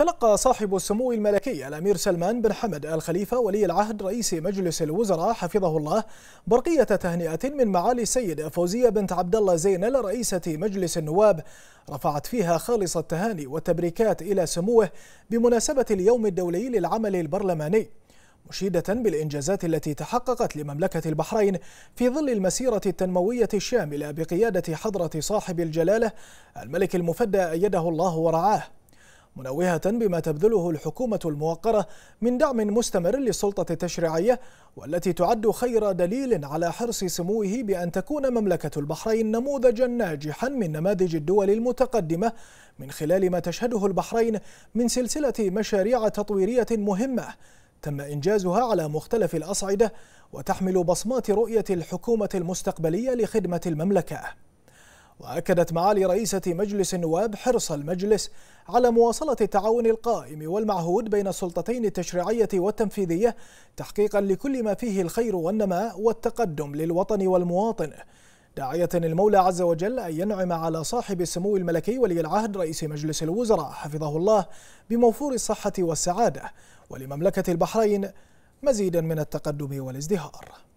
تلقى صاحب السمو الملكي الأمير سلمان بن حمد آل خليفة ولي العهد رئيس مجلس الوزراء حفظه الله برقية تهنئة من معالي السيدة فوزية بنت عبد الله زينل رئيسة مجلس النواب رفعت فيها خالص التهاني والتبريكات إلى سموه بمناسبة اليوم الدولي للعمل البرلماني مشيدة بالإنجازات التي تحققت لمملكة البحرين في ظل المسيرة التنموية الشاملة بقيادة حضرة صاحب الجلالة الملك المفدى أيده الله ورعاه منوهة بما تبذله الحكومة الموقرة من دعم مستمر للسلطة التشريعية والتي تعد خير دليل على حرص سموه بأن تكون مملكة البحرين نموذجا ناجحا من نماذج الدول المتقدمة من خلال ما تشهده البحرين من سلسلة مشاريع تطويرية مهمة تم إنجازها على مختلف الأصعدة وتحمل بصمات رؤية الحكومة المستقبلية لخدمة المملكة وأكدت معالي رئيسة مجلس النواب حرص المجلس على مواصلة التعاون القائم والمعهود بين السلطتين التشريعية والتنفيذية تحقيقا لكل ما فيه الخير والنماء والتقدم للوطن والمواطن داعية المولى عز وجل أن ينعم على صاحب السمو الملكي ولي العهد رئيس مجلس الوزراء حفظه الله بموفور الصحة والسعادة ولمملكة البحرين مزيدا من التقدم والازدهار